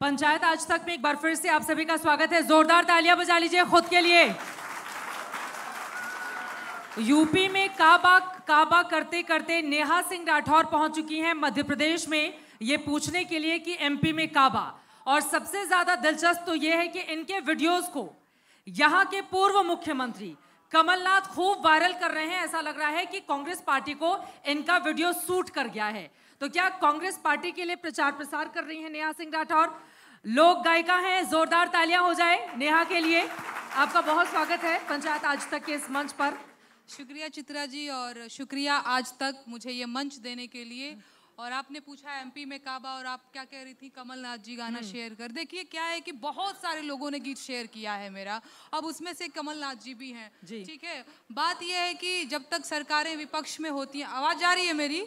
पंचायत आज तक में एक बार फिर से आप सभी का स्वागत है जोरदार तालियां बजा लीजिए खुद के लिए यूपी में काबा काबा करते करते नेहा सिंह राठौर पहुंच चुकी हैं मध्य प्रदेश में ये पूछने के लिए कि एमपी में काबा और सबसे ज्यादा दिलचस्प तो ये है कि इनके वीडियोस को यहाँ के पूर्व मुख्यमंत्री कमलनाथ खूब वायरल कर रहे हैं ऐसा लग रहा है कि कांग्रेस पार्टी को इनका वीडियो सूट कर गया है तो क्या कांग्रेस पार्टी के लिए प्रचार प्रसार कर रही है नेहा सिंह राठौर लोक गायिका हैं जोरदार तालियां हो जाए नेहा के लिए आपका बहुत स्वागत है पंचायत आज तक के इस मंच पर शुक्रिया चित्रा जी और शुक्रिया आज तक मुझे ये मंच देने के लिए और आपने पूछा एमपी में काबा और आप क्या कह रही थी कमलनाथ जी गाना शेयर हम्म। कर देखिए क्या है कि बहुत सारे लोगों ने गीत शेयर किया है मेरा अब उसमें से कमलनाथ जी भी हैं ठीक है बात यह है कि जब तक सरकारें विपक्ष में होती हैं आवाज़ आ रही है मेरी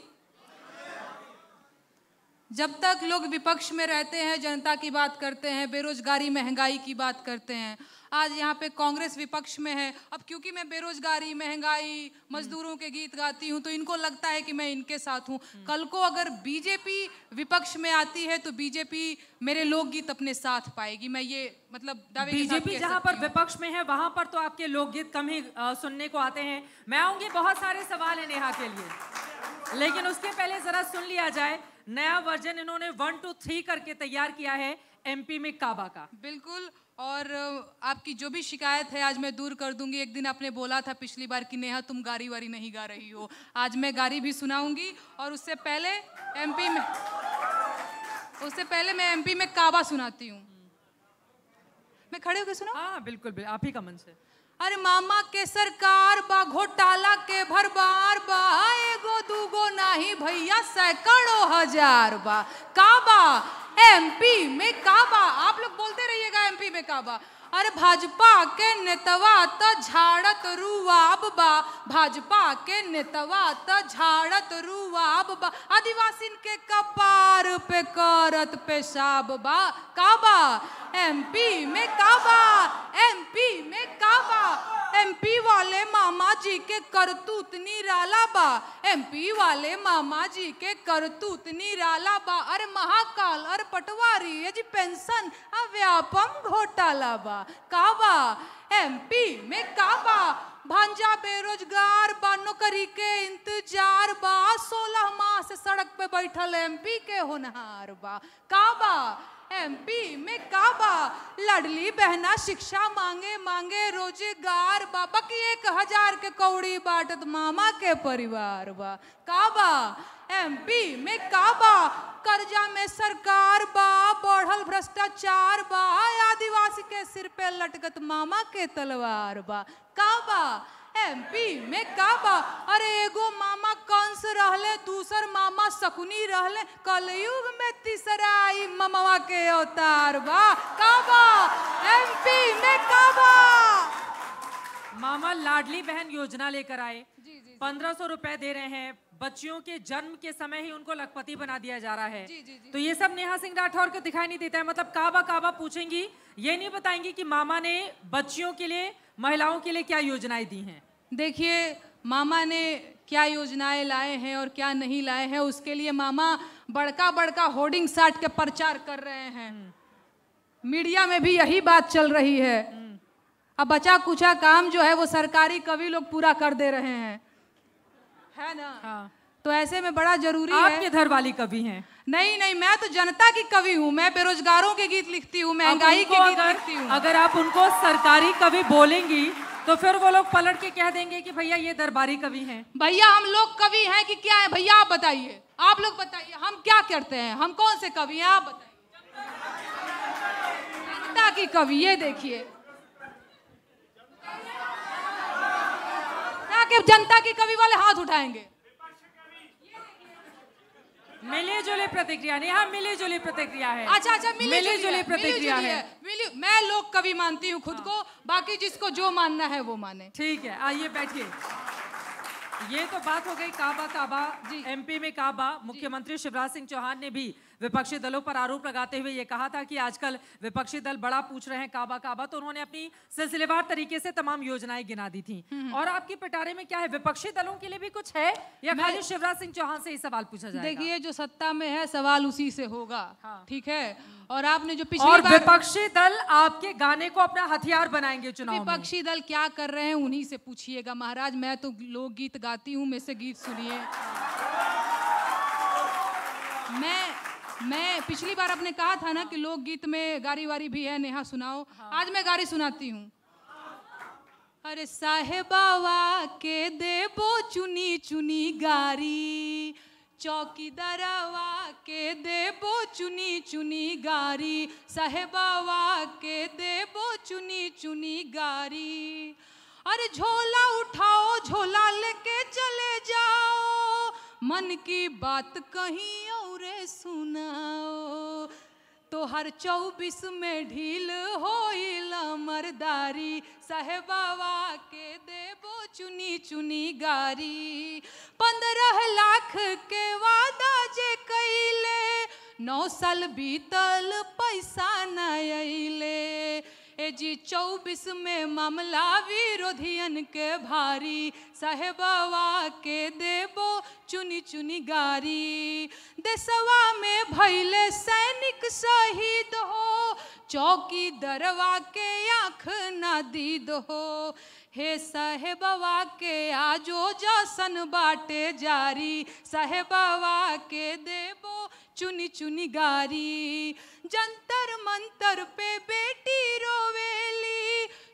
जब तक लोग विपक्ष में रहते हैं जनता की बात करते हैं बेरोजगारी महंगाई की बात करते हैं आज यहाँ पे कांग्रेस विपक्ष में है अब क्योंकि मैं बेरोजगारी महंगाई मजदूरों के गीत गाती हूँ तो इनको लगता है कि मैं इनके साथ हूँ हम्म। कल को अगर बीजेपी विपक्ष में आती है तो बीजेपी मेरे लोकगीत अपने साथ पाएगी मैं ये मतलब बीजेपी जहाँ पर विपक्ष में है वहाँ पर तो आपके लोकगीत कम ही सुनने को आते हैं मैं आऊंगी बहुत सारे सवाल है नेहा के लिए लेकिन उसके पहले जरा सुन लिया जाए नया वर्जन इन्होंने वन टू थ्री करके तैयार किया है एमपी में काबा का बिल्कुल और आपकी जो भी शिकायत है आज मैं दूर कर दूंगी एक दिन आपने बोला था पिछली बार कि नेहा तुम गारी वारी नहीं गा रही हो आज मैं गारी भी सुनाऊंगी और उससे पहले एमपी में उससे पहले मैं एमपी में काबा सुनाती हूँ मैं खड़े होकर सुना हाँ बिल्कुल, बिल्कुल आप ही का मन से अरे मामा के सरकार बा घोटाला के भर बार बा हाँ, एगो दूगो नाही भैया सैकड़ों हजार बा काबा एमपी में काबा आप लोग बोलते रहिएगा एमपी में काबा अरे भाजपा के नेतवा तो झाड़त रुआब बा भाजपा के नेतवा तो झाड़त रुआब बा आदिवासी के कपार पे करत पेशाब बा काबा एमपी में काबा एमपी में काबा एमपी वाले मामा जी के करतूत निराला बा एमपी वाले मामा जी के करतूत निराला बा अरे महाकाल अरे पटवारी ये जी पेंशन अव्यापम घोटाला बा काबा एमपी में काबा भांजा बेरोजगार बा नौकरी के इंतजार बा सोलह माह से सड़क पे बैठल एमपी के होनहार बा काबा एमपी में काबा लडली बहना शिक्षा मांगे मांगे रोजगार बाबा की एक हजार के कौड़ी बाटत मामा के परिवार बा काबा एमपी में काबा कर्जा में सरकार बा बढ़ल भ्रष्टाचार बा आदिवासी के सिर पे लटकत मामा के तलवार बा काबा एमपी में का बा अरे एगो मामा कंस रहले दूसर मामा शकुनी रहले कलयुग में तीसरा ममवा के अवतार बा का बा एमपी में का बा मामा लाडली बहन योजना लेकर आए पंद्रह सौ रुपए दे रहे हैं बच्चियों के जन्म के समय ही उनको लखपति बना दिया जा रहा है जी, जी, जी। तो ये सब नेहा सिंह राठौर को दिखाई नहीं देता है मतलब काबा काबा पूछेंगी ये नहीं बताएंगी कि मामा ने बच्चियों के लिए महिलाओं के लिए क्या योजनाएं दी हैं देखिए मामा ने क्या योजनाएं लाए हैं और क्या नहीं लाए हैं उसके लिए मामा बड़का बड़का होर्डिंग साट के प्रचार कर रहे हैं मीडिया में भी यही बात चल रही है अब बचा कुचा काम जो है वो सरकारी कवि लोग पूरा कर दे रहे हैं है ना हाँ। तो ऐसे में बड़ा जरूरी आप है घर वाली कवि हैं नहीं नहीं मैं तो जनता की कवि हूँ मैं बेरोजगारों के गीत लिखती हूँ महंगाई के गीत लिखती हूँ अगर आप उनको सरकारी कवि बोलेंगी तो फिर वो लोग पलट के कह देंगे कि भैया ये दरबारी कवि हैं भैया हम लोग कवि हैं कि क्या है भैया आप बताइए आप लोग बताइए हम क्या करते हैं हम कौन से कवि हैं आप बताइए जनता की कवि ये देखिए जनता की कवि वाले हाथ उठाएंगे मिले जुली प्रतिक्रिया नहीं हाँ मिली जुली प्रतिक्रिया है अच्छा अच्छा मिली जुली प्रतिक्रिया है, मिली मैं लोग कवि मानती हूँ खुद हाँ। को बाकी जिसको जो मानना है वो माने ठीक है आइए बैठिए ये तो बात हो गई काबा काबा जी एमपी में काबा मुख्यमंत्री शिवराज सिंह चौहान ने भी विपक्षी दलों पर आरोप लगाते हुए ये कहा था कि आजकल विपक्षी दल बड़ा पूछ रहे हैं काबा काबा तो उन्होंने अपनी सिलसिलेवार तरीके से तमाम योजनाएं गिना दी थी हम्म, हम्म। और आपके पिटारे में क्या है विपक्षी दलों के लिए भी कुछ है या खाली शिवराज सिंह चौहान से ही सवाल पूछा जाए देखिए जो सत्ता में है सवाल उसी से होगा हाँ। ठीक है और आपने जो पिछली और विपक्षी दल आपके गाने को अपना हथियार बनाएंगे चुनाव विपक्षी दल क्या कर रहे हैं उन्हीं से पूछिएगा महाराज मैं तो लोकगीत गाती हूँ मेरे से गीत सुनिए मैं मैं पिछली बार आपने कहा था ना कि लोकगीत में गारी वारी भी है नेहा सुनाओ हाँ। आज मैं गारी सुनाती हूँ अरे साहेबावा के देबो चुनी चुनी गारी चौकीदारवा के देबो चुनी चुनी गारी साहेबावा के देबो चुनी चुनी गारी अरे झोला उठाओ झोला लेके चले जाओ मन की बात कहीं और सुनाओ तो हर चौबीस में ढील हो मरदारी साहेबावा के देबो चुनी चुनी गारी पंद्रह लाख के वादा जे कैले नौ साल बीतल पैसा न अले जी चौबीस में मामला विरोधियन के भारी साहेबवा के देबो चुनी चुनी गारी देसवा में भैले सैनिक शहीद हो चौकी दरवा के आँख न दीद हो हे साहेबवा के आजो जसन बाटे जारी साहेबवा के देबो चुनी चुनी गारी जंतर मंतर पे बेटी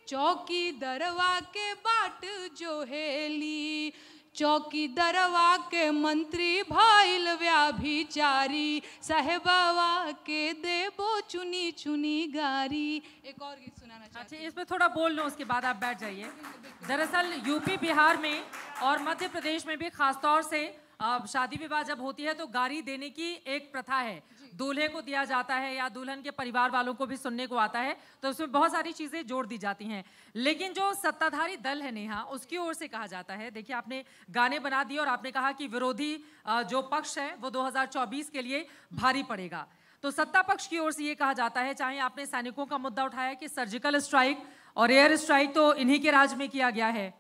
चौकी दरवा के बाट जोहेली चौकी दरवा के मंत्री भाईल व्याभिचारी साहेबावा के देबो चुनी चुनी गारी एक और गीत सुनाना चाहिए अच्छा इसमें थोड़ा बोल लो उसके बाद आप बैठ जाइए दरअसल यूपी बिहार में और मध्य प्रदेश में भी खासतौर से शादी विवाह जब होती है तो गाड़ी देने की एक प्रथा है दूल्हे को दिया जाता है या दुल्हन के परिवार वालों को भी सुनने को आता है तो उसमें बहुत सारी चीज़ें जोड़ दी जाती हैं लेकिन जो सत्ताधारी दल है नेहा उसकी ओर से कहा जाता है देखिए आपने गाने बना दिए और आपने कहा कि विरोधी जो पक्ष है वो दो के लिए भारी पड़ेगा तो सत्ता पक्ष की ओर से ये कहा जाता है चाहे आपने सैनिकों का मुद्दा उठाया कि सर्जिकल स्ट्राइक और एयर स्ट्राइक तो इन्हीं के राज में किया गया है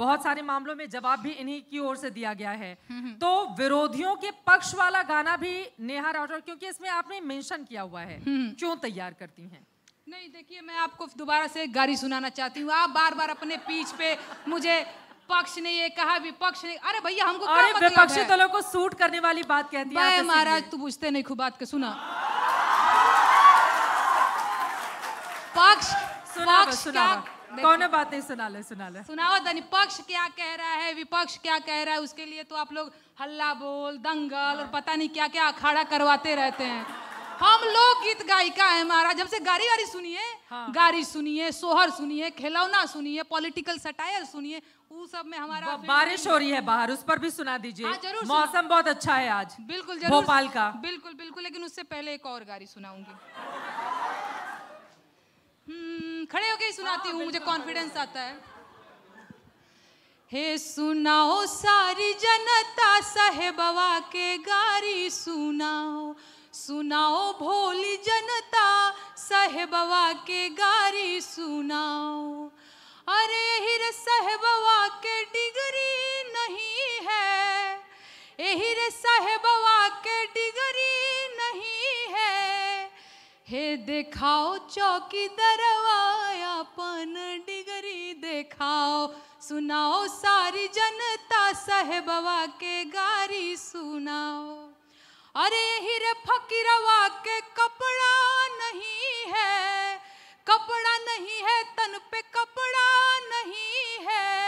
बहुत सारे मामलों में जवाब भी इन्हीं की ओर से दिया गया है हम्म, हम्म। तो विरोधियों के पक्ष वाला गाना भी नेहा राठौर क्योंकि इसमें आपने मेंशन किया हुआ है हम्म, क्यों तैयार करती हैं नहीं देखिए मैं आपको दोबारा से गाड़ी सुनाना चाहती हूँ आप बार बार अपने पीछ पे मुझे पक्ष ने ये कहा विपक्ष ने अरे भैया हमको अरे मतलब विपक्षी दलों को सूट करने वाली बात कहती अरे महाराज तू पूछते नहीं खूब बात के सुना पक्ष सुना, पक्ष सुना, क्या कौन बातें सुना ले सुना ले सुनाओ धनी पक्ष क्या कह रहा है विपक्ष क्या कह रहा है उसके लिए तो आप लोग हल्ला बोल दंगल और पता नहीं क्या क्या अखाड़ा करवाते रहते हैं हम लोग गीत गायिका है जब से गारी गारी सुनिए हाँ। गारी सुनिए सोहर सुनिए खिलौना सुनिए पॉलिटिकल सटायर सुनिए उस सब में हमारा बारिश हो रही है बाहर उस पर भी सुना दीजिए हाँ, जरूर मौसम बहुत अच्छा है आज बिल्कुल जरूर भोपाल का बिल्कुल बिल्कुल लेकिन उससे पहले एक और गारी सुनाऊंगी खड़े होके ही सुनाती हूँ हाँ, मुझे कॉन्फिडेंस आता है हे सुनाओ सारी जनता सहबवा के गारी सुनाओ सुनाओ भोली जनता सहबवा के गारी सुनाओ अरे हिर सहबवा के डिगरी नहीं है हिर सहबवा के डिगरी हे देखाओ चौकी दरवाया पन डिगरी देखाओ सुनाओ सारी जनता सहबवा के गारी सुनाओ अरे हिर फकीरवा के कपड़ा नहीं है कपड़ा नहीं है तन पे कपड़ा नहीं है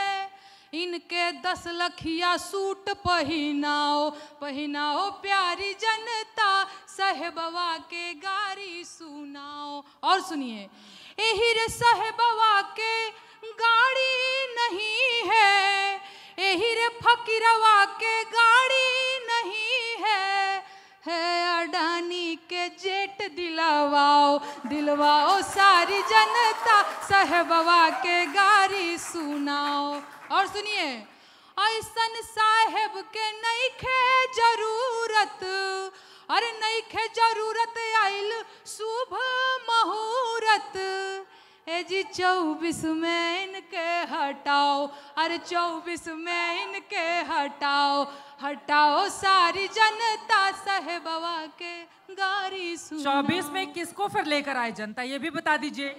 इनके दस लखिया सूट पहनाओ पहनाओ प्यारी जनता सहबवा के गारी सुनाओ और सुनिए एहिर सहबवा के गाड़ी नहीं है एहिर फकीरवा के गाड़ी नहीं है है अडानी के जेट दिलवाओ दिलवाओ सारी जनता सहबवा के गारी सुनाओ और सुनिए ऐसन साहेब के नहीं खे जरूरत नइखे जरूरत आइल शुभ मुहूर्त ए जी चौबीस में इनके हटाओ अरे चौबीस में इनके हटाओ हटाओ सारी जनता सहबवा के गारी चौबीस में किसको फिर लेकर आए जनता ये भी बता दीजिए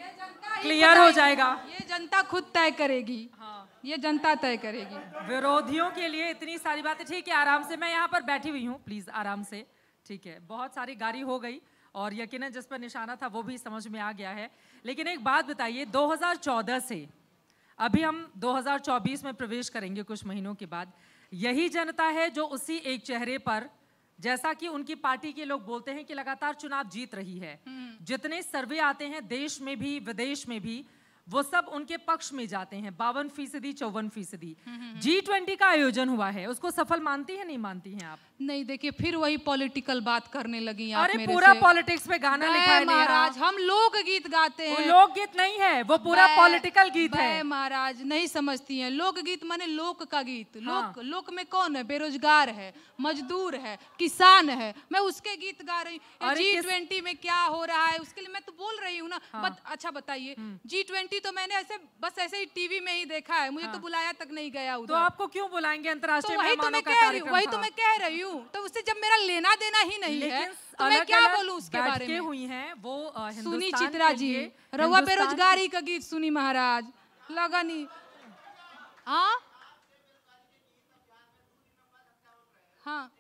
क्लियर हो जाएगा ये जनता खुद तय करेगी हाँ। ये जनता तय करेगी विरोधियों के लिए इतनी सारी बातें ठीक है आराम से मैं यहाँ पर बैठी हुई हूँ प्लीज आराम से ठीक है बहुत सारी गाड़ी हो गई और यकीन जिस पर निशाना था वो भी समझ में आ गया है लेकिन एक बात बताइए 2014 से अभी हम 2024 में प्रवेश करेंगे कुछ महीनों के बाद यही जनता है जो उसी एक चेहरे पर जैसा कि उनकी पार्टी के लोग बोलते हैं कि लगातार चुनाव जीत रही है हम्म। जितने सर्वे आते हैं देश में भी विदेश में भी वो सब उनके पक्ष में जाते हैं बावन फीसदी चौवन फीसदी जी ट्वेंटी का आयोजन हुआ है उसको सफल मानती है नहीं मानती है आप नहीं देखिए फिर वही पॉलिटिकल बात करने लगी आप अरे मेरे पूरा पॉलिटिक्स पे गाना लिखा है महाराज हम लोक गीत गाते हैं लोक गीत नहीं है वो पूरा पॉलिटिकल गीत है महाराज नहीं समझती है लोक गीत माने लोक का गीत हाँ। लोक लोक में कौन है बेरोजगार है मजदूर है किसान है मैं उसके गीत गा रही हूँ जी ट्वेंटी में क्या हो रहा है उसके लिए मैं तो बोल रही हूँ ना हाँ। अच्छा बताइए जी हम्म। ट्वेंटी कमेटी तो मैंने ऐसे बस ऐसे ही टीवी में ही देखा है मुझे तो हाँ। तो बुलाया तक नहीं गया तो उधर तो आपको क्यों बुलाएंगे तो अंतर्राष्ट्रीय तो वही तो मैं कह रही हूँ वही तो मैं कह रही हूँ तो उससे जब मेरा लेना देना ही नहीं है तो मैं क्या बोलूँ उसके बारे में हुई है वो सुनी चित्रा जी रवा बेरोजगारी का गीत सुनी महाराज लगन ही हाँ हाँ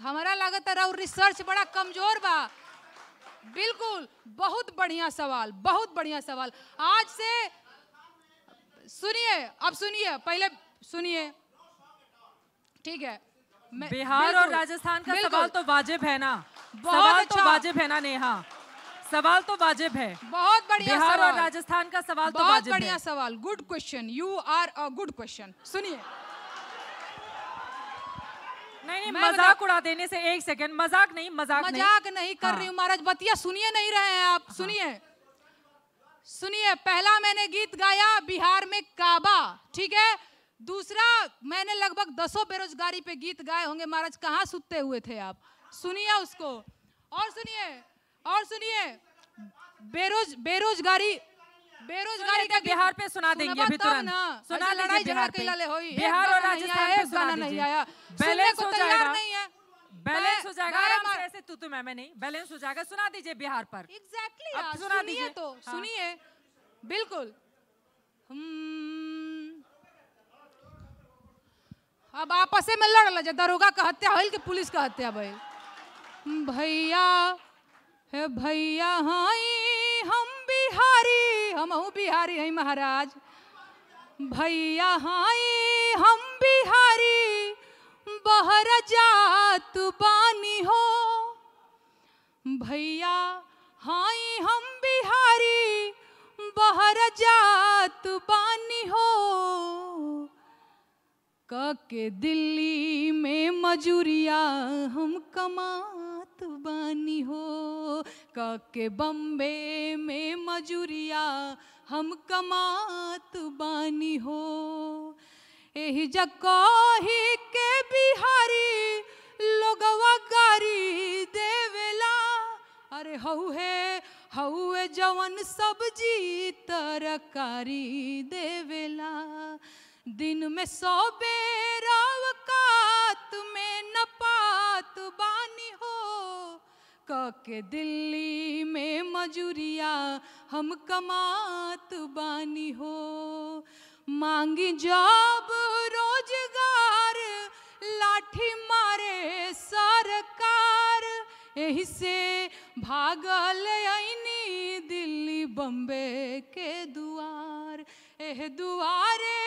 हमारा लगता और रिसर्च बड़ा कमजोर बा बिल्कुल बहुत बढ़िया सवाल बहुत बढ़िया सवाल आज से सुनिए अब सुनिए पहले सुनिए ठीक है बिहार और राजस्थान का सवाल तो वाजिब है ना सवाल तो अच्छा। वाजिब है ना नेहा सवाल तो वाजिब है बहुत बढ़िया बिहार और राजस्थान का सवाल तो बहुत बढ़िया सवाल good question you are a good question सुनिए नहीं नहीं मजाक उड़ा देने से एक सेकंड मजाक नहीं मजाक नहीं मजाक नहीं, नहीं कर हाँ। रही हूँ महाराज बतिया सुनिए नहीं रहे हैं आप हाँ। सुनिए सुनिए पहला मैंने गीत गाया बिहार में काबा ठीक है दूसरा मैंने लगभग दसों बेरोजगारी पे गीत गाए होंगे महाराज कहाँ सुते हुए थे आप सुनिए उसको और सुनिए और सुनिए बेरोज बेरोजगारी बेरोजगारी का बिहार पे सुना देंगे अभी तुरंत सुना लड़ाई बिहार के लाले होई बिहार और राजस्थान पे सुना नहीं आया बैलेंस हो जाएगा बैलेंस हो जाएगा ऐसे तू तू मैं मैं नहीं बैलेंस हो जाएगा सुना दीजिए बिहार पर एग्जैक्टली exactly सुना दीजिए तो हाँ। सुनिए बिल्कुल अब आपस में लड़ जो दरोगा का हत्या होल के पुलिस का हत्या भाई भैया है भैया हाई हम बिहारी हम हूँ बिहारी हई महाराज भैया हाई हम बिहारी बहर जात बानी हो भैया हाई हम बिहारी बहर जात बानी हो कके दिल्ली में मजूरिया हम कमात बानी हो के बम्बे में मजूरिया हम कमात बानी हो जको ही के बिहारी लोग गारी देवेला अरे हौहे हौए जवन सब्जी तरकारी देवेला दिन में सौ बेर काके दिल्ली में मजूरिया हम कमात बानी हो मांगी जॉब रोजगार लाठी मारे सरकार यही से भागल अनी दिल्ली बम्बे के दुआर एह दुआरे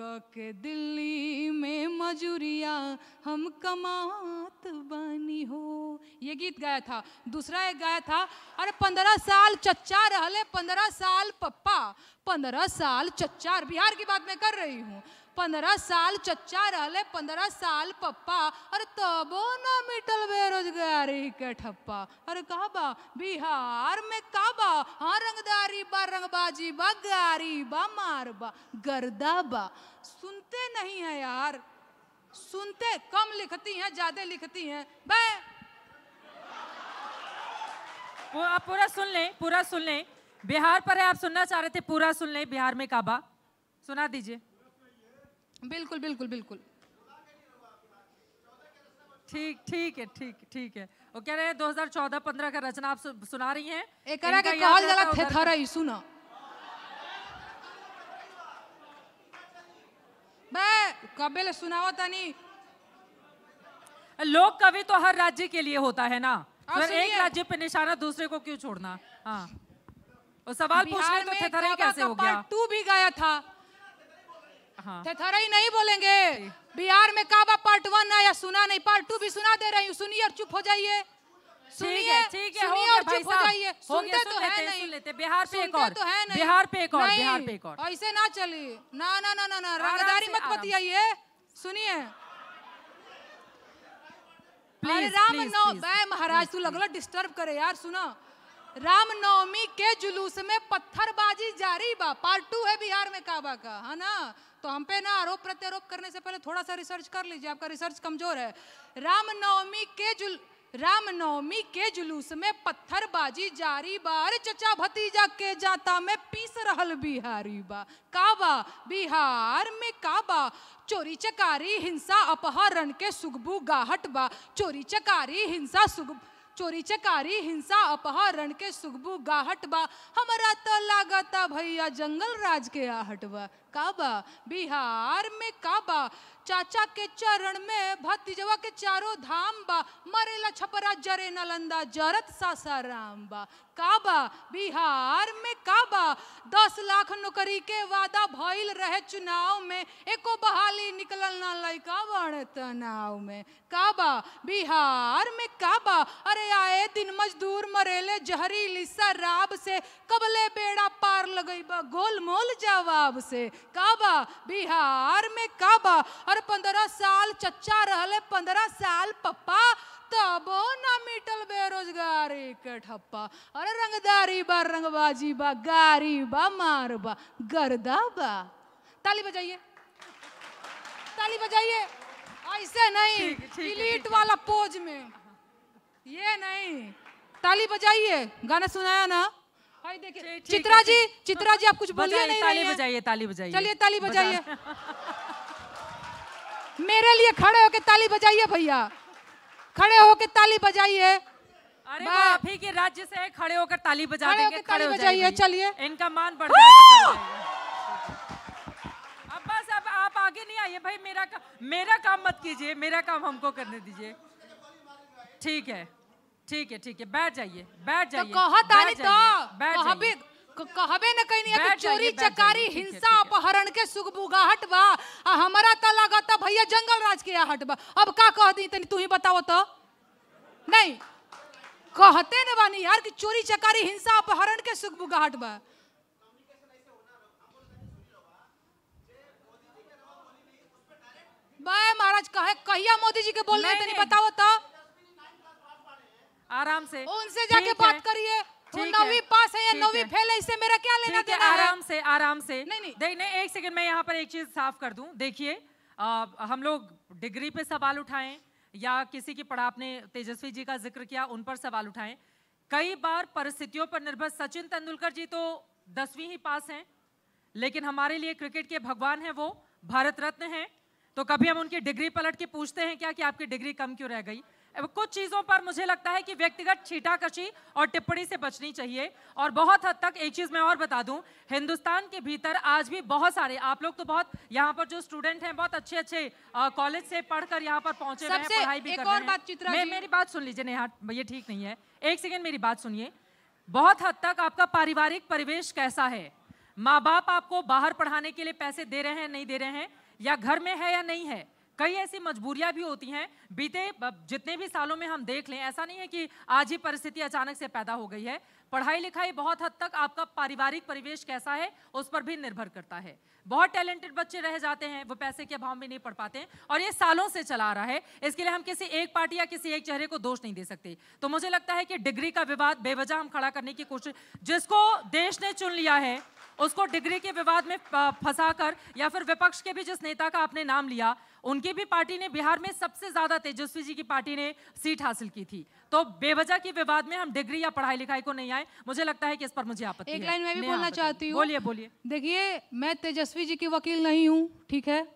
के दिल्ली में मजूरिया हम कमात बनी हो ये गीत गाया था दूसरा एक गाया था अरे पंद्रह साल चच्चा रहले पंद्रह साल पप्पा पंद्रह साल चच्चा बिहार की बात मैं कर रही हूँ पंद्रह साल चच्चा रहले पंद्रह साल पप्पा अरे तबो ना मिटल बेरोजगारी के ठप्पा अरे कहा बा बिहार में का बा हाँ रंगदारी बा रंगबाजी बा गारी बा मार बा गर्दा बा सुनते नहीं है यार सुनते कम लिखती हैं ज्यादा लिखती हैं बे आप पूरा सुन लें पूरा सुन लें बिहार पर है आप सुनना चाह रहे थे पूरा सुन लें बिहार में काबा सुना दीजिए बिल्कुल बिल्कुल बिल्कुल ठीक ठीक है ठीक ठीक है वो कह रहे हैं 2014-15 का रचना आप सुना रही हैं एकरा के कहल जाला थेथरा इशू ना बे कबे ले सुनाओ नहीं लोक कवि तो हर राज्य के लिए होता है ना पर एक राज्य पे निशाना दूसरे को क्यों छोड़ना हाँ और सवाल पूछने तो थेथरा कैसे हो गया टू भी गाया था हाँ। थथरा ही नहीं बोलेंगे बिहार में काबा पार्ट वन आया सुना नहीं पार्ट टू भी सुना दे रही हूँ सुनिए और चुप हो जाइए सुनिए ठीक है सुनिए और चुप हो जाइए सुनते तो है तो नहीं बिहार पे एक और बिहार पे एक और बिहार पे एक और ऐसे ना चली ना ना ना ना ना रंगदारी मत बतियाइए सुनिए अरे राम नव महाराज तू लगला डिस्टर्ब करे यार सुना नवमी के जुलूस में पत्थरबाजी जारी बा पार्ट टू है बिहार में काबा का है ना तो हम पे ना आरोप प्रत्यारोप करने से पहले थोड़ा सा रिसर्च कर लीजिए आपका रिसर्च कमजोर है रामनवमी के जुल रामनवमी के जुलूस में पत्थरबाजी जारी बार चचा भतीजा के जाता में पीस रहल बिहारी बा काबा बिहार में काबा चोरी चकारी हिंसा अपहरण के सुगबू गाहट बा चोरी चकारी हिंसा सुगबू चोरी चकारी हिंसा अपहरण के सुखबू गाहट बा हमारा तो लागता भैया जंगल राज के आहट बा काबा बिहार में काबा चाचा के चरण में भतीजवा के चारों धाम बा मरेला छपरा जरे नलंदा जरत सासाराम बा काबा बिहार में काबा दस लाख नौकरी के वादा भइल रहे चुनाव में एको बहाली निकलल ना लैका बड़े तनाव में काबा बिहार में काबा अरे आए दिन मजदूर मरेले जहरीली शराब से कबले बेड़ा पार लगई गोलमोल जवाब से काबा बिहार में काबा और पंद्रह साल चच्चा रहले पंद्रह साल पप्पा तबो ना मिटल बेरोजगारी के ठप्पा अरे रंगदारी बा रंगबाजी बा गारी बा मार बा गर्दा बा ताली बजाइए ताली बजाइए ऐसे नहीं इलीट वाला पोज में ये नहीं ताली बजाइए गाना सुनाया ना हाय देखिए चित्रा जी चित्रा जी आप कुछ बोलिए नहीं ताली बजाइए ताली बजाइए चलिए ताली बजाइए मेरे लिए खड़े होके ताली बजाइए भैया खड़े होकर ताली बजाइए अरे आप ही के राज्य से खड़े होकर ताली बजा खड़े देंगे खड़े हो जाइए चलिए इनका मान बढ़ अब बस अब आप आगे नहीं आइए भाई मेरा का, मेरा काम मत कीजिए मेरा काम हमको करने दीजिए ठीक है ठीक है ठीक है बैठ जाइए बैठ तो जाइए तो कहा ताली तो बैठ जाइए कहबे न कहीं अभी चोरी चकारी हिंसा अपहरण के सुगबुगाहट बा आ हमरा त लागत भैया जंगल राज के आहट बा अब का कह दी तनी तू ही बताओ तो नहीं कहते न बानी यार कि चोरी चकारी हिंसा अपहरण के सुगबुगाहट बा बाय महाराज कहे कहिया मोदी जी के बोलने तनी बताओ तो आराम से उनसे जाके बात करिए नौवीं पास है या नौवीं फेल है इससे मेरा क्या लेना देना है आराम से आराम से नहीं नहीं नहीं, नहीं एक सेकंड मैं यहाँ पर एक चीज साफ कर दूं देखिए हम लोग डिग्री पे सवाल उठाएं या किसी की पढ़ा आपने तेजस्वी जी का जिक्र किया उन पर सवाल उठाएं कई बार परिस्थितियों पर निर्भर सचिन तेंदुलकर जी तो दसवीं ही पास हैं लेकिन हमारे लिए क्रिकेट के भगवान हैं वो भारत रत्न हैं तो कभी हम उनकी डिग्री पलट के पूछते हैं क्या कि आपकी डिग्री कम क्यों रह गई कुछ चीज़ों पर मुझे लगता है कि व्यक्तिगत छीटाकशी और टिप्पणी से बचनी चाहिए और बहुत हद तक एक चीज़ मैं और बता दूं हिंदुस्तान के भीतर आज भी बहुत सारे आप लोग तो बहुत यहाँ पर जो स्टूडेंट हैं बहुत अच्छे अच्छे कॉलेज से पढ़कर यहाँ पर पहुंचे हैं पढ़ाई भी कर रहे हैं मेरी बात सुन लीजिए नेहा ये ठीक नहीं है एक सेकेंड मेरी बात सुनिए बहुत हद तक आपका पारिवारिक परिवेश कैसा है माँ बाप आपको बाहर पढ़ाने के लिए पैसे दे रहे हैं नहीं दे रहे हैं या घर में है या नहीं है कई ऐसी मजबूरियां भी होती हैं बीते जितने भी सालों में हम देख लें ऐसा नहीं है कि आज ही परिस्थिति अचानक से पैदा हो गई है पढ़ाई लिखाई बहुत हद तक आपका पारिवारिक परिवेश कैसा है उस पर भी निर्भर करता है बहुत टैलेंटेड बच्चे रह जाते हैं वो पैसे के अभाव में नहीं पढ़ पाते और ये सालों से चला रहा है इसके लिए हम किसी एक पार्टी या किसी एक चेहरे को दोष नहीं दे सकते तो मुझे लगता है कि डिग्री का विवाद बेवजह हम खड़ा करने की कोशिश जिसको देश ने चुन लिया है उसको डिग्री के विवाद में फंसाकर या फिर विपक्ष के भी जिस नेता का आपने नाम लिया उनकी भी पार्टी ने बिहार में सबसे ज्यादा तेजस्वी जी की पार्टी ने सीट हासिल की थी तो बेवजह के विवाद में हम डिग्री या पढ़ाई लिखाई को नहीं आए मुझे लगता है कि इस पर मुझे आपत्ति एक लाइन में भी बोलना चाहती हूँ बोलिए बोलिए देखिए मैं तेजस्वी जी की वकील नहीं हूँ ठीक है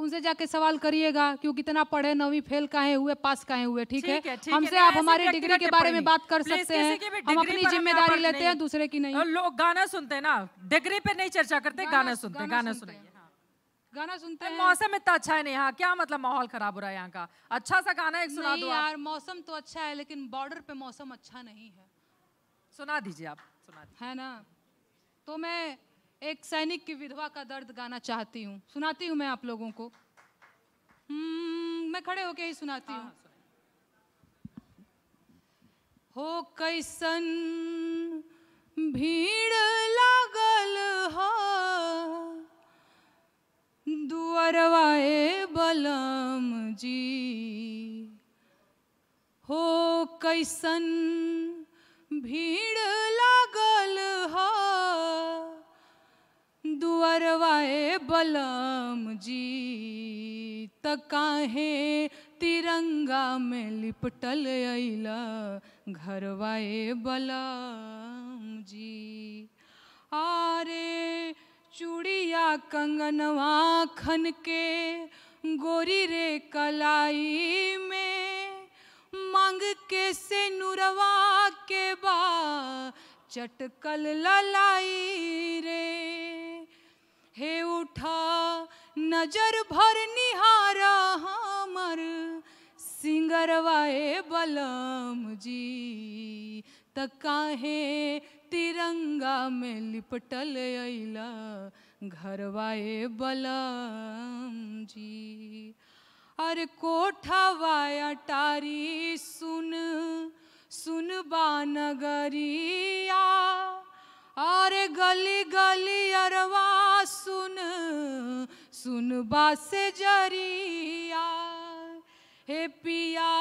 उनसे जाके सवाल करिएगा कि वो कितना पढ़े नवी फेल काहे हुए पास काहे हुए ठीक है, हमसे आप तो हमारी डिग्री के बारे में बात कर सकते हैं हम अपनी जिम्मेदारी लेते हैं दूसरे की नहीं लोग गाना सुनते हैं ना डिग्री पे नहीं चर्चा करते गाना सुनते गाना सुनते गाना सुनते हाँ। हैं मौसम इतना अच्छा है नहीं क्या मतलब माहौल खराब हो रहा है यहाँ का अच्छा सा गाना एक सुना दो यार मौसम तो अच्छा है लेकिन बॉर्डर पे मौसम अच्छा नहीं है सुना दीजिए आप सुना दीजिए है ना तो मैं एक सैनिक की विधवा का दर्द गाना चाहती हूँ सुनाती हूँ मैं आप लोगों को हम्म, मैं खड़े होके ही सुनाती हूँ हाँ, हाँ, हो कैसन भीड़ लागल हो दुअरवाए बलम जी हो कैसन भीड़ लागल हो दुअरवाए बलम जी तकाहे तिरंगा में लिपटल अला घरवाए बलम जी आरे चूड़िया कंगनवा खन के गोरी रे कलाई में मांग के से नुरवा के बा चटकल ललाई रे हे उठा नजर भर निहारा हमर सिंगरवाए बलम जी त तिरंगा में लिपटल अला घरवाए बलम जी अरे वाय अटारी सुन सुन बानगरिया अरे गली गली अरवा सुन सुन बासे जरिया हे पिया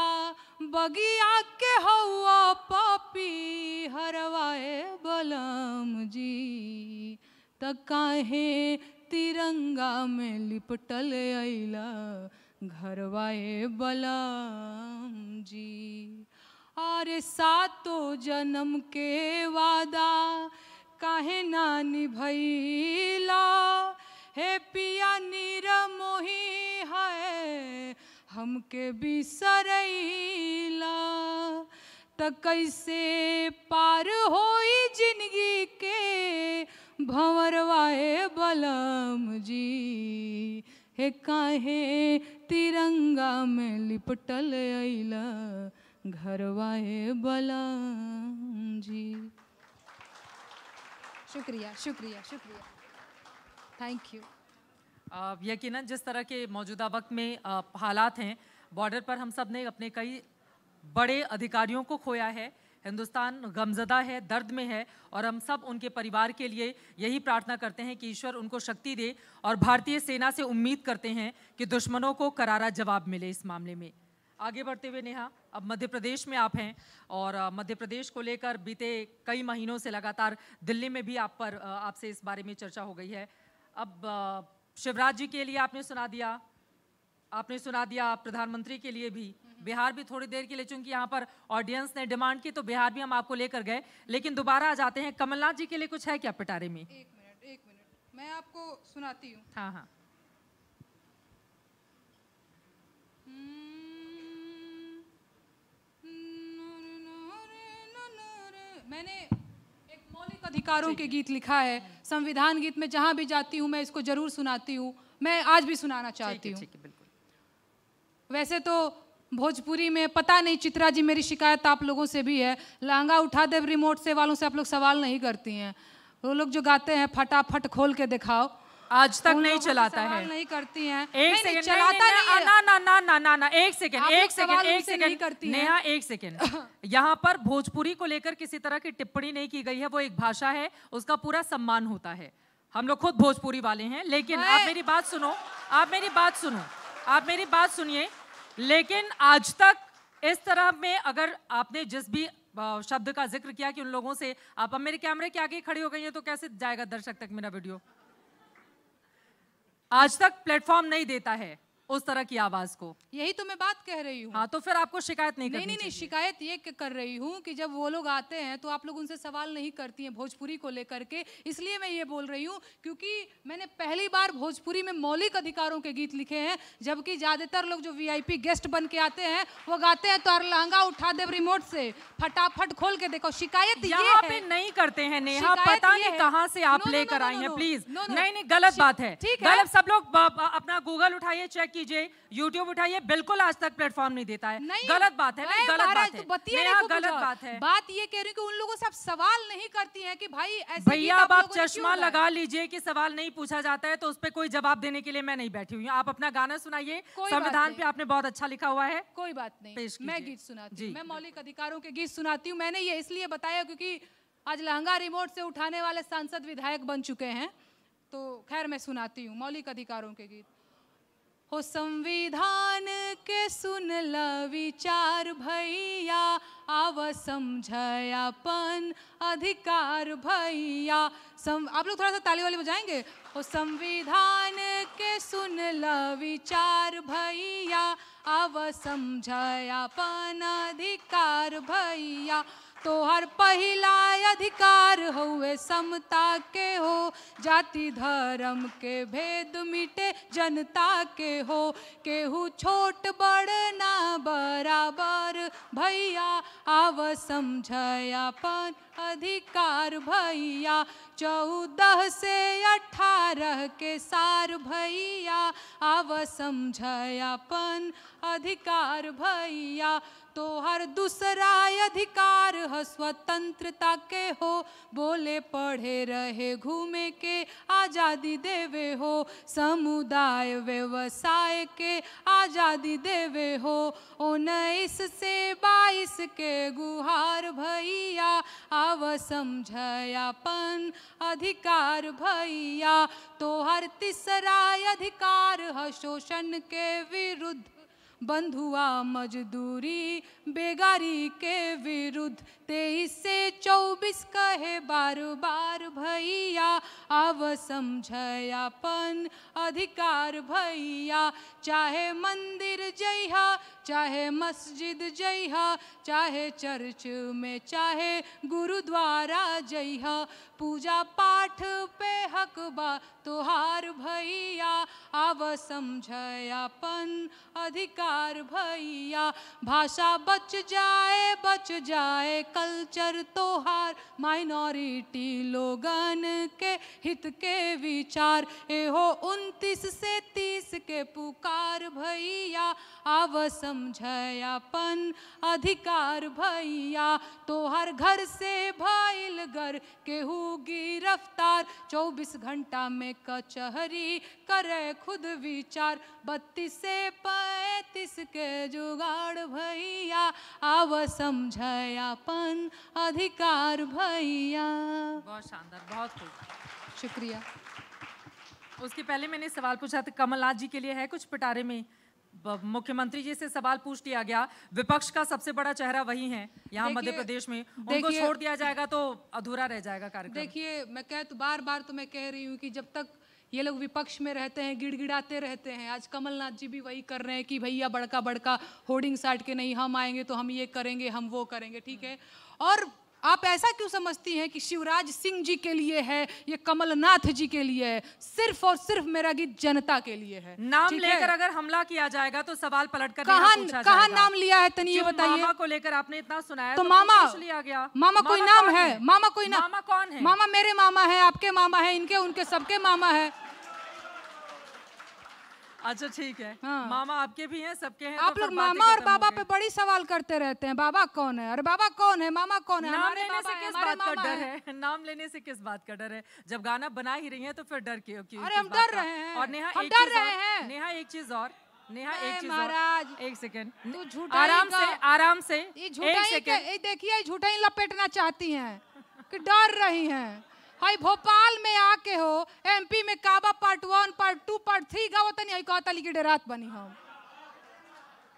बगिया के हवा पापी हरवाए बलम जी त काहे तिरंगा में लिपटल अला घरवाए बलम जी अरे सातो जन्म के वादा काहे ना भैला हे पिया नीर मोही है हमके बिसरैला त कैसे पार होई जिंदगी के भंवरवाए बलम जी हे काहे तिरंगा में लिपटल अला घरवाए बलम जी शुक्रिया शुक्रिया शुक्रिया थैंक यू यकीनन जिस तरह के मौजूदा वक्त में हालात हैं बॉर्डर पर हम सब ने अपने कई बड़े अधिकारियों को खोया है हिंदुस्तान गमजदा है दर्द में है और हम सब उनके परिवार के लिए यही प्रार्थना करते हैं कि ईश्वर उनको शक्ति दे और भारतीय सेना से उम्मीद करते हैं कि दुश्मनों को करारा जवाब मिले इस मामले में आगे बढ़ते हुए नेहा अब मध्य प्रदेश में आप हैं और मध्य प्रदेश को लेकर बीते कई महीनों से लगातार दिल्ली में भी आप पर आपसे इस बारे में चर्चा हो गई है अब शिवराज जी के लिए आपने सुना दिया आपने सुना दिया प्रधानमंत्री के लिए भी हम्म। बिहार भी थोड़ी देर के लिए चूंकि यहाँ पर ऑडियंस ने डिमांड की तो बिहार भी हम आपको लेकर गए लेकिन दोबारा आ जाते हैं कमलनाथ जी के लिए कुछ है क्या पिटारे में एक मिनट एक मिनट मैं आपको सुनाती हूँ हाँ हाँ hmm. मैंने एक मौलिक अधिकारों के गीत लिखा है हम्म। संविधान गीत में जहाँ भी जाती हूँ मैं इसको जरूर सुनाती हूँ मैं आज भी सुनाना चाहती हूँ वैसे तो भोजपुरी में पता नहीं चित्रा जी मेरी शिकायत आप लोगों से भी है लहंगा उठा दे रिमोट से वालों से आप लोग सवाल नहीं करती हैं वो लोग जो गाते हैं फटाफट खोल के दिखाओ आज तक नहीं चलाता है नहीं करती हैं ना ना ना ना एक सेकेंड एक सेकेंड एक सेकेंड नेहा एक सेकेंड यहाँ पर भोजपुरी को लेकर किसी तरह की टिप्पणी नहीं की गई है वो एक भाषा है उसका पूरा सम्मान होता है हम लोग खुद भोजपुरी वाले हैं लेकिन आप मेरी बात सुनो आप मेरी बात सुनो आप मेरी बात सुनिए लेकिन आज तक इस तरह में अगर आपने जिस भी शब्द का जिक्र किया कि उन लोगों से आप अब मेरे कैमरे के आगे खड़ी हो गई हैं तो कैसे जाएगा दर्शक तक मेरा वीडियो आज तक प्लेटफॉर्म नहीं देता है उस तरह की आवाज को यही तो मैं बात कह रही हूँ हाँ तो फिर आपको शिकायत नहीं नहीं नहीं, नहीं शिकायत ये कर रही हूँ कि जब वो लोग आते हैं तो आप लोग उनसे सवाल नहीं करती हैं भोजपुरी को लेकर के इसलिए मैं ये बोल रही हूँ क्योंकि मैंने पहली बार भोजपुरी में मौलिक अधिकारों के गीत लिखे हैं जबकि ज़्यादातर लोग जो वी गेस्ट बन के आते हैं वो गाते हैं तो लहंगा उठा दे रिमोट से फटाफट खोल के देखो शिकायत नहीं करते हैं नेहा पता नहीं कहाँ से आप लेकर आई है प्लीज नहीं नहीं गलत बात है गलत सब लोग अपना गूगल उठाइए चेक कीजिए यूट्यूब उठाइए बिल्कुल आज तक प्लेटफॉर्म नहीं देता है नहीं, गलत बात है नहीं, गलत बात है मेरा गलत बात है बात ये कह रही कि उन लोगों से आप सवाल नहीं करती हैं कि भाई भैया अब आप चश्मा लगा लीजिए कि सवाल नहीं पूछा जाता है तो उस पर कोई जवाब देने के लिए मैं नहीं बैठी हुई आप अपना गाना सुनाइए संविधान पे आपने बहुत अच्छा लिखा हुआ है कोई बात नहीं मैं गीत सुनाती हूँ मैं मौलिक अधिकारों के गीत सुनाती हूँ मैंने ये इसलिए बताया क्योंकि आज लहंगा रिमोट से उठाने वाले सांसद विधायक बन चुके हैं तो खैर मैं सुनाती हूँ मौलिक अधिकारों के गीत हो संविधान के सुनला विचार भैया आव समझयापन अधिकार भैया सम आप लोग थोड़ा सा ताली वाली बजाएंगे हो संविधान के सुनला विचार भैया आव समझयापन अधिकार भैया तोहर पहला अधिकार हुए समता के हो जाति धर्म के भेद मिटे जनता के हो केहू छोट बड़ ना बराबर भैया आव समझयापन अधिकार भैया चौदह से अठारह के सार भैया आव समझयापन अधिकार भैया तो हर दूसरा अधिकार है स्वतंत्रता के हो बोले पढ़े रहे घूमे के आज़ादी देवे हो समुदाय व्यवसाय के आज़ादी देवे हो उन्नीस से बाईस के गुहार भैया अव समझयापन अधिकार भैया तो हर तीसरा अधिकार है शोषण के विरुद्ध बंधुआ मजदूरी बेगारी के विरुद्ध तेईस से चौबीस कहे बार बार भैया अब समझयापन अधिकार भैया चाहे मंदिर जइहा चाहे मस्जिद जइहा चाहे चर्च में चाहे गुरुद्वारा जइहा पूजा पाठ पे हक बा तोहार भैया अब समझयापन अधिकार भैया भाषा बच जाए बच जाए कल्चर तो हार माइनॉरिटी लोगन के हित के विचार एहो उनतीस से तीस के पुकार भैया आव समझयापन अधिकार भैया तोहर घर से भइल के केहू गिरफ्तार चौबीस घंटा में कचहरी करे खुद विचार बत्तीस से पैंतीस के जुगाड़ भैया आव समझयापन अधिकार भैया बहुत शानदार बहुत शुक्रिया उसके पहले मैंने सवाल पूछा था कमलनाथ जी के लिए है कुछ पिटारे में मुख्यमंत्री जी से सवाल पूछ लिया गया विपक्ष का सबसे बड़ा चेहरा वही है यहाँ मध्य प्रदेश में उनको छोड़ दिया जाएगा तो अधूरा रह जाएगा कार्यक्रम देखिए मैं कह तो बार बार तो मैं कह रही हूँ कि जब तक ये लोग विपक्ष में रहते हैं गिड़गिड़ाते रहते हैं आज कमलनाथ जी भी वही कर रहे हैं कि भैया बड़का बड़का होर्डिंग साट के नहीं हम आएंगे तो हम ये करेंगे हम वो करेंगे ठीक है और आप ऐसा क्यों समझती हैं कि शिवराज सिंह जी के लिए है ये कमलनाथ जी के लिए है सिर्फ और सिर्फ मेरा गीत जनता के लिए है नाम लेकर अगर हमला किया जाएगा तो सवाल पलट कर कहा, कहा नाम लिया है तनी ये बताइए मामा को लेकर आपने इतना सुनाया तो, तो मामा लिया गया मामा कोई नाम है मामा कोई नाम मामा कौन है मामा मेरे मामा है आपके मामा है इनके उनके सबके मामा है अच्छा ठीक है हाँ। मामा आपके भी हैं सबके हैं तो आप तो लोग मामा और बाबा पे बड़ी सवाल करते रहते हैं बाबा कौन है अरे बाबा कौन है मामा कौन है नाम लेने से किस बात का डर है नाम लेने से किस बात का डर है जब गाना बना ही रही है तो फिर डर क्यों क्यों अरे हम डर रहे हैं और नेहा एक डर रहे हैं नेहा एक चीज और नेहा एक चीज महाराज एक सेकेंड तू झूठा आराम से आराम से ये झूठा देखिए झूठा ही लपेटना चाहती है की डर रही है हई भोपाल में आके हो एमपी में काबा part one part two part three गाओ हई कहता लिखी डेरात बनी हम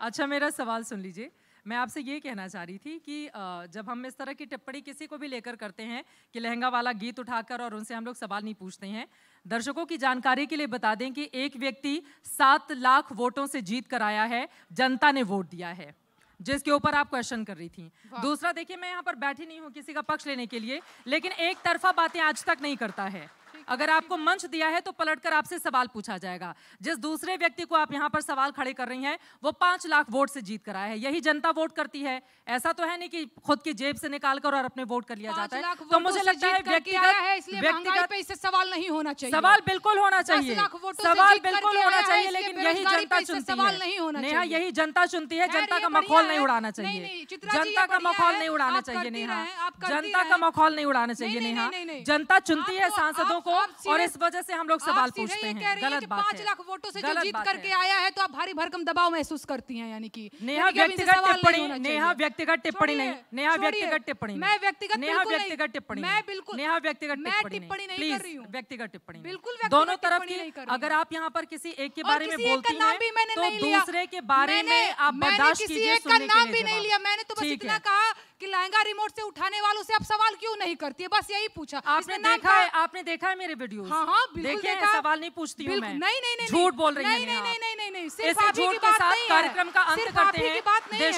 अच्छा मेरा सवाल सुन लीजिए मैं आपसे ये कहना चाह रही थी कि जब हम इस तरह की टिप्पणी किसी को भी लेकर करते हैं कि लहंगा वाला गीत उठाकर और उनसे हम लोग सवाल नहीं पूछते हैं दर्शकों की जानकारी के लिए बता दें कि एक व्यक्ति सात लाख वोटों से जीत कर आया है जनता ने वोट दिया है जिसके ऊपर आप क्वेश्चन कर रही थी दूसरा देखिए मैं यहाँ पर बैठी नहीं हूँ किसी का पक्ष लेने के लिए लेकिन एक तरफा बातें आज तक नहीं करता है अगर आपको मंच दिया है तो पलटकर आपसे सवाल पूछा जाएगा जिस दूसरे व्यक्ति को आप यहाँ पर सवाल खड़े कर रही हैं वो पांच लाख वोट से जीत कराया है यही जनता वोट करती है ऐसा तो है नहीं कि खुद की जेब से निकाल कर और अपने वोट कर लिया जाता है तो मुझे लगता है सवाल नहीं होना चाहिए सवाल बिल्कुल होना चाहिए सवाल बिल्कुल होना चाहिए लेकिन यही जनता चुनती है नेहा यही जनता चुनती है जनता का मखौल नहीं उड़ाना चाहिए जनता का मखौल नहीं उड़ाना चाहिए नेहा जनता का मखौल नहीं उड़ाना चाहिए नेहा जनता चुनती है सांसदों को और इस वजह से हम लोग सवाल पूछते हैं गलत बात पाँच लाख वोटों से जो जीत करके आया है तो आप भारी भरकम दबाव महसूस करती हैं यानी कि नेहा व्यक्तिगत टिप्पणी नेहा व्यक्तिगत टिप्पणी नहीं नेहा व्यक्तिगत टिप्पणी मैं व्यक्तिगत नेहा व्यक्तिगत टिप्पणी मैं बिल्कुल नेहा व्यक्तिगत टिप्पणी नहीं कर रही हूँ व्यक्तिगत टिप्पणी बिल्कुल दोनों तरफ की अगर आप यहाँ पर किसी एक के बारे में बोलती हैं तो दूसरे के बारे में आप बर्दाश्त कीजिए का नाम भी नहीं लिया मैंने तो बस इतना कहा कि लहंगा रिमोट से उठाने वालों से आप सवाल क्यों नहीं करती है बस यही पूछा आपने देखा है आपने देखा है मेरे वीडियो हाँ हाँ देखिए सवाल नहीं पूछती हूँ मैं नहीं नहीं नहीं झूठ बोल रही नहीं नहीं नहीं नहीं नहीं सिर्फ कार्यक्रम का अंत करते हैं